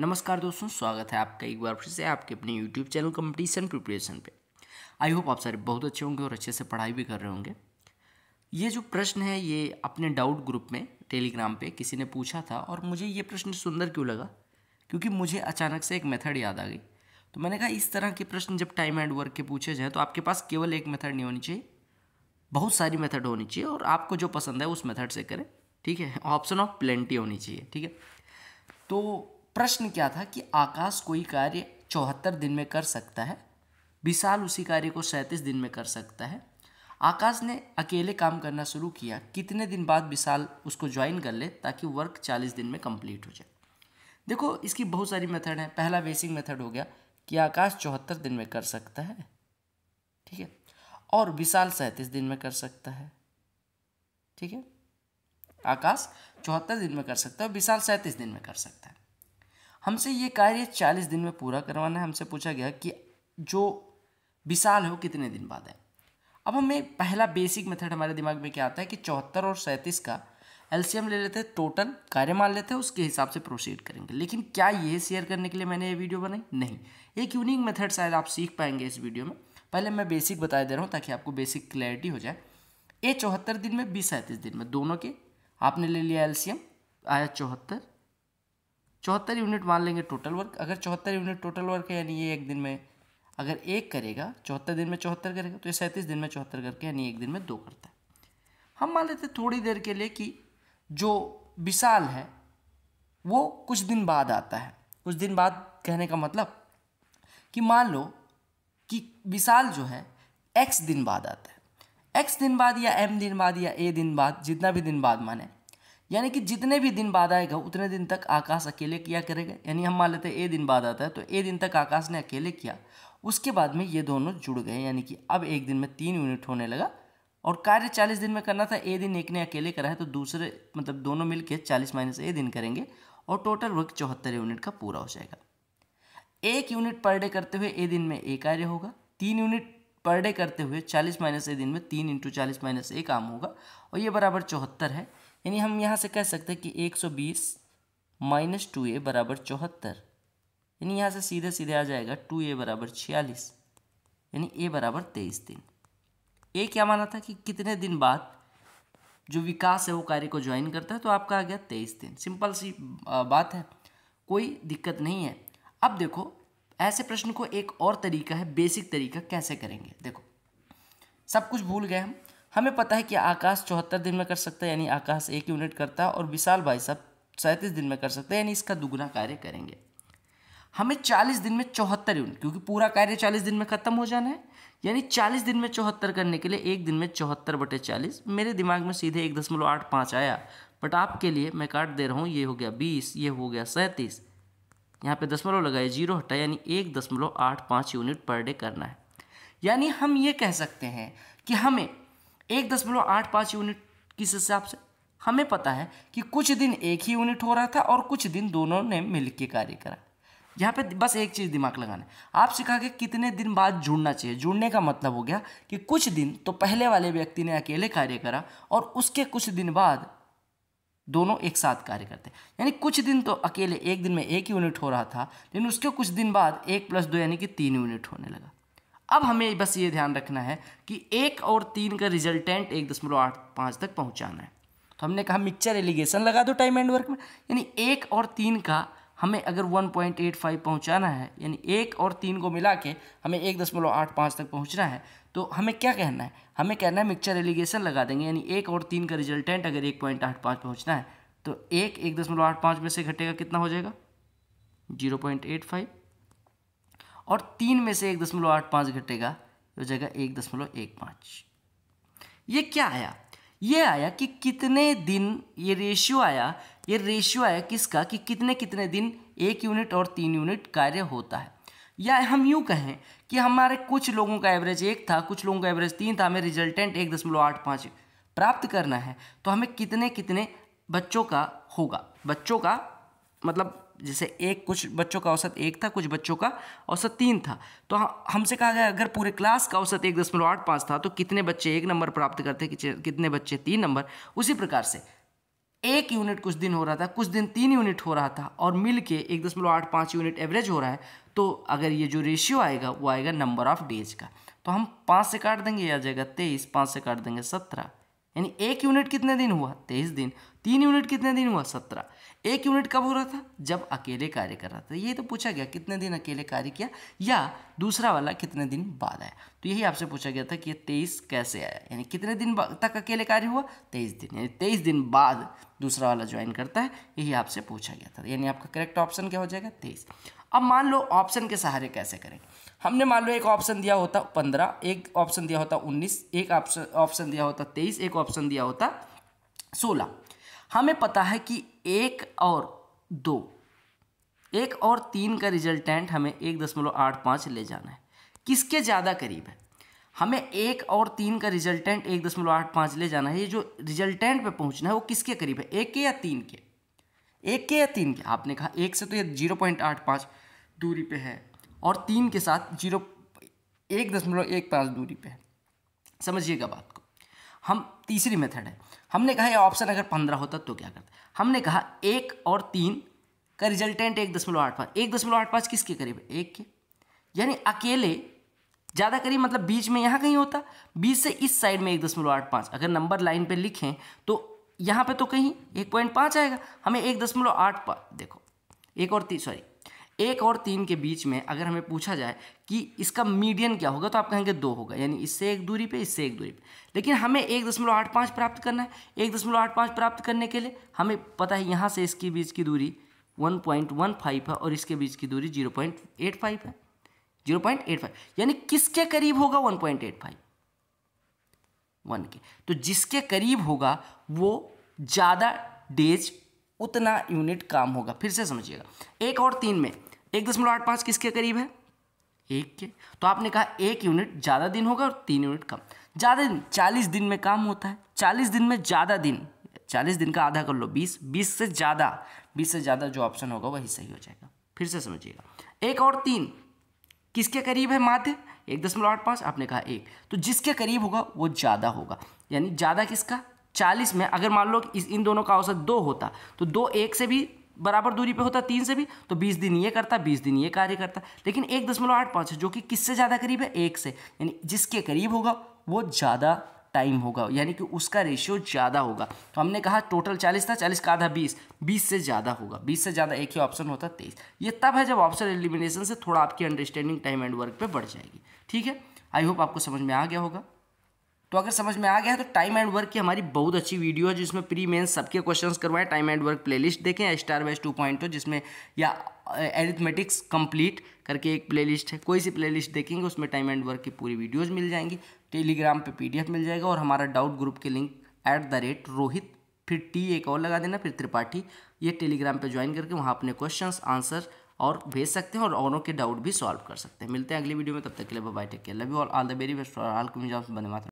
नमस्कार दोस्तों स्वागत है आपका एक बार फिर से आपके अपने यूट्यूब चैनल कंपटीशन प्रिपरेशन पे आई होप आप सारे बहुत अच्छे होंगे और अच्छे से पढ़ाई भी कर रहे होंगे ये जो प्रश्न है ये अपने डाउट ग्रुप में टेलीग्राम पे किसी ने पूछा था और मुझे ये प्रश्न सुंदर क्यों लगा क्योंकि मुझे अचानक से एक मेथड याद आ गई तो मैंने कहा इस तरह के प्रश्न जब टाइम एंड वर्क के पूछे जाए तो आपके पास केवल एक मेथड नहीं होनी चाहिए बहुत सारी मेथड होनी चाहिए और आपको जो पसंद है उस मेथड से करें ठीक है ऑप्शन ऑफ प्लेंटी होनी चाहिए ठीक है तो प्रश्न क्या था कि आकाश कोई कार्य चौहत्तर दिन में कर सकता है विशाल उसी कार्य को सैंतीस दिन में कर सकता है आकाश ने अकेले काम करना शुरू किया कितने दिन बाद विशाल उसको ज्वाइन कर ले ताकि वर्क चालीस दिन में कंप्लीट हो जाए देखो इसकी बहुत सारी मेथड है पहला बेसिक मेथड हो गया कि आकाश चौहत्तर दिन में कर सकता है ठीक है और विशाल सैंतीस दिन में कर सकता है ठीक है आकाश चौहत्तर दिन में कर सकता है विशाल सैंतीस दिन में कर सकता है हमसे ये कार्य चालीस दिन में पूरा करवाना है हमसे पूछा गया कि जो विशाल है वो कितने दिन बाद है अब हमें पहला बेसिक मेथड हमारे दिमाग में क्या आता है कि चौहत्तर और सैंतीस का एलसीएम ले लेते हैं टोटल कार्य मान लेते हैं उसके हिसाब से प्रोसीड करेंगे लेकिन क्या ये शेयर करने के लिए मैंने ये वीडियो बनाई नहीं एक यूनिक मेथड शायद आप सीख पाएंगे इस वीडियो में पहले मैं बेसिक बता दे रहा हूँ ताकि आपको बेसिक क्लैरिटी हो जाए ए चौहत्तर दिन में बी सैंतीस दिन में दोनों के आपने ले लिया एलसीएम आया चौहत्तर चौहत्तर यूनिट मान लेंगे टोटल वर्क अगर चौहत्तर यूनिट टोटल वर्क है यानी ये एक दिन में अगर एक करेगा चौहत्तर दिन में चौहत्तर करेगा तो ये सैंतीस दिन में चौहत्तर करके यानी एक दिन में दो करता है हम मान लेते थोड़ी देर के लिए कि जो विशाल है वो कुछ दिन बाद आता है कुछ दिन बाद कहने का मतलब कि मान लो कि विशाल जो है एक्स दिन बाद आता है एक्स दिन बाद या एम दिन बाद या ए दिन बाद जितना भी दिन बाद माने यानी कि जितने भी दिन बाद आएगा उतने दिन तक आकाश अकेले किया करेगा यानी हम मान लेते हैं ए दिन बाद आता है तो ए दिन तक आकाश ने अकेले किया उसके बाद में ये दोनों जुड़ गए यानी कि अब एक दिन में तीन यूनिट होने लगा और कार्य चालीस दिन में करना था ए दिन एक ने अकेले करा है तो दूसरे मतलब दोनों मिल के चालीस माइनस ए दिन करेंगे और टोटल वर्क चौहत्तर यूनिट का पूरा हो जाएगा एक यूनिट पर डे करते हुए ए दिन में ए कार्य होगा तीन यूनिट पर डे करते हुए चालीस माइनस ए दिन में तीन इंटू चालीस माइनस ए काम होगा और ये बराबर चौहत्तर है यानी हम यहाँ से कह सकते हैं कि 120 सौ बीस माइनस टू ए बराबर चौहत्तर यानी यहाँ से सीधे सीधे आ जाएगा टू ए बराबर छियालीस यानी ए बराबर तेईस दिन ए क्या माना था कि कितने दिन बाद जो विकास है वो कार्य को ज्वाइन करता है तो आपका आ गया तेईस दिन सिंपल सी बात है कोई दिक्कत नहीं है अब देखो ऐसे प्रश्न को एक और तरीका है बेसिक तरीका कैसे करेंगे देखो सब कुछ भूल गए हम हमें पता है कि आकाश चौहत्तर दिन में कर सकता है यानी आकाश एक यूनिट करता है और विशाल भाई साहब सैंतीस दिन में कर सकते हैं यानी इसका दुगुना कार्य करेंगे हमें चालीस दिन में चौहत्तर यूनिट क्योंकि पूरा कार्य चालीस दिन में खत्म हो जाना है यानी चालीस दिन में चौहत्तर करने के लिए एक दिन में चौहत्तर बटे चालीस मेरे दिमाग में सीधे एक दशमलव आठ पाँच आया बट आपके लिए मैं काट दे रहा हूँ ये हो गया बीस ये हो गया सैंतीस यहाँ पे दशमलव लगाए जीरो हटा यानी एक दशमलव आठ पाँच यूनिट पर डे करना है यानी हम ये कह सकते हैं कि हमें एक दशमलव आठ पाँच यूनिट किस हिसाब से हमें पता है कि कुछ दिन एक ही यूनिट हो रहा था और कुछ दिन दोनों ने मिल के कार्य करा यहाँ पे बस एक चीज़ दिमाग लगाना आप कहा कि कितने दिन बाद जुड़ना चाहिए जुड़ने का मतलब हो गया कि कुछ दिन तो पहले वाले व्यक्ति ने अकेले कार्य करा और उसके कुछ दिन बाद दोनों एक साथ कार्य करते हैं यानी कुछ दिन तो अकेले एक दिन में एक यूनिट हो रहा था लेकिन उसके कुछ दिन बाद एक प्लस दो यानी कि तीन यूनिट होने लगा अब हमें बस ये ध्यान रखना है कि एक और तीन का रिजल्टेंट एक दशमलव आठ पाँच तक पहुंचाना है तो हमने कहा मिक्सचर एलिगेशन लगा दो टाइम एंड वर्क में यानी एक और तीन का हमें अगर 1.85 पहुंचाना है यानी एक और तीन को मिला के हमें एक दशमलव आठ पाँच तक पहुंचना है तो हमें क्या कहना है हमें कहना है मिक्सचर एलिगेशन लगा देंगे यानी एक और तीन का रिजल्टेंट अगर एक पॉइंट आठ पाँच पहुँचना है तो एक एक दशमलव आठ पाँच में से घटेगा कितना हो जाएगा जीरो पॉइंट एट फाइव और तीन में से एक दशमलव आठ पाँच घटेगा तो जगह एक दशमलव एक पाँच ये क्या आया ये आया कि कितने दिन ये रेशियो आया ये रेशियो आया किसका कि कितने कितने दिन एक यूनिट और तीन यूनिट कार्य होता है या हम यूँ कहें कि हमारे कुछ लोगों का एवरेज एक था कुछ लोगों का एवरेज तीन था हमें रिजल्टेंट एक दशमलव आठ पाँच प्राप्त करना है तो हमें कितने कितने बच्चों का होगा बच्चों का मतलब जैसे एक कुछ बच्चों का औसत एक था कुछ बच्चों का औसत तीन था तो हमसे कहा गया अगर पूरे क्लास का औसत एक दशमलव आठ पाँच था तो कितने बच्चे एक नंबर प्राप्त करते कितने बच्चे तीन नंबर उसी प्रकार से एक यूनिट कुछ दिन हो रहा था कुछ दिन तीन यूनिट हो रहा था और मिल के एक दशमलव आठ पाँच यूनिट एवरेज हो रहा है तो अगर ये जो रेशियो आएगा वो आएगा नंबर ऑफ डेज का तो हम पाँच से काट देंगे या जाएगा तेईस पाँच से काट देंगे सत्रह यानी एक यूनिट कितने दिन हुआ तेईस दिन तीन यूनिट कितने दिन हुआ सत्रह एक यूनिट कब हो रहा था जब अकेले कार्य कर रहा था ये तो पूछा गया कितने दिन अकेले कार्य किया या दूसरा वाला कितने दिन बाद आया तो यही आपसे पूछा गया था कि ये तेईस कैसे आया यानी कितने दिन तक अकेले कार्य हुआ तेईस दिन यानी तेईस दिन बाद दूसरा वाला ज्वाइन करता है यही आपसे पूछा गया था यानी आपका करेक्ट ऑप्शन क्या हो जाएगा तेईस अब मान लो ऑप्शन के सहारे कैसे करेंगे हमने मान लो एक ऑप्शन दिया होता पंद्रह एक ऑप्शन दिया होता उन्नीस एक ऑप्शन दिया होता तेईस एक ऑप्शन दिया होता सोलह हमें पता है कि एक और दो एक और तीन का रिजल्टेंट हमें एक दशमलव आठ पाँच ले जाना है किसके ज़्यादा करीब है हमें एक और तीन का रिजल्टेंट एक दशमलव आठ पाँच ले जाना है ये जो रिजल्टेंट पे पहुंचना है वो किसके करीब है एक के या तीन के एक के या तीन के आपने कहा एक से तो ये जीरो पॉइंट आठ पाँच दूरी पे है और तीन के साथ जीरो एक दशमलव एक पाँच दूरी पे है समझिएगा बात को हम तीसरी मेथड है हमने कहा ये ऑप्शन अगर पंद्रह होता तो क्या करते हमने कहा एक और तीन का रिजल्टेंट एक दशमलव आठ पाँच एक दशमलव आठ पाँच किसके करीब है एक के यानी अकेले ज़्यादा करीब मतलब बीच में यहाँ कहीं होता बीच से इस साइड में एक दशमलव आठ पाँच अगर नंबर लाइन पे लिखें तो यहाँ पे तो कहीं एक पॉइंट पाँच आएगा हमें एक दशमलव आठ पाँच देखो एक और तीन सॉरी एक और तीन के बीच में अगर हमें पूछा जाए कि इसका मीडियन क्या होगा तो आप कहेंगे दो होगा यानी इससे एक दूरी पे इससे एक दूरी पे लेकिन हमें एक दशमलव आठ पाँच प्राप्त करना है एक दशमलव आठ पाँच प्राप्त करने के लिए हमें पता है यहाँ से इसके बीच की दूरी वन पॉइंट वन फाइव है और इसके बीच की दूरी जीरो पॉइंट एट फाइव है जीरो पॉइंट एट फाइव यानी किसके करीब होगा one point eight five one के तो जिसके करीब होगा वो ज़्यादा डेज उतना यूनिट काम होगा फिर से समझिएगा एक और तीन में एक दशमलव आठ पाँच किसके करीब है एक के तो आपने कहा एक यूनिट ज़्यादा दिन होगा और तीन यूनिट कम ज़्यादा दिन चालीस दिन में काम होता है चालीस दिन में ज़्यादा दिन चालीस दिन का आधा कर लो बीस बीस से ज़्यादा बीस से ज़्यादा जो ऑप्शन होगा वही सही हो जाएगा फिर से समझिएगा एक और तीन किसके करीब है माध्य एक दशमलव आठ पाँच आपने कहा एक तो जिसके करीब होगा वो ज़्यादा होगा यानी ज़्यादा किसका चालीस में अगर मान लो इस इन दोनों का औसत दो होता तो दो एक से भी बराबर दूरी पे होता तीन से भी तो बीस दिन ये करता बीस दिन ये कार्य करता लेकिन एक दशमलव आठ पाँच है जो कि किससे ज़्यादा करीब है एक से यानी जिसके करीब होगा वो ज़्यादा टाइम होगा यानी कि उसका रेशियो ज़्यादा होगा तो हमने कहा टोटल चालीस था चालीस का आधा बीस बीस से ज़्यादा होगा बीस से ज़्यादा एक ही ऑप्शन होता तेईस ये तब है जब ऑप्शन एलिमिनेशन से थोड़ा आपकी अंडरस्टैंडिंग टाइम एंड वर्क पर बढ़ जाएगी ठीक है आई होप आपको समझ में आ गया होगा तो अगर समझ में आ गया है तो टाइम एंड वर्क की हमारी बहुत अच्छी वीडियो है जिसमें प्री मेन सबके क्वेश्चंस करवाए टाइम एंड वर्क प्लेलिस्ट देखें स्टार बेस्ट टू पॉइंट जिसमें या एरिथमेटिक्स कंप्लीट करके एक प्लेलिस्ट है कोई सी प्लेलिस्ट देखेंगे उसमें टाइम एंड वर्क की पूरी वीडियोज़ मिल जाएंगी टेलीग्राम पर पी मिल जाएगा और हमारा डाउट ग्रुप के link at the rate Rohit फिर टी एक और लगा देना फिर त्रिपाठी ये टेलीग्राम पर ज्वाइन करके वहाँ अपने क्वेश्चन आंसर और भेज सकते हैं और औरों के डाउट भी सॉल्व कर सकते हैं मिलते हैं अगली वीडियो में तब तक के लिए bye take care love you all all the very best और आल कुछ बने मात्र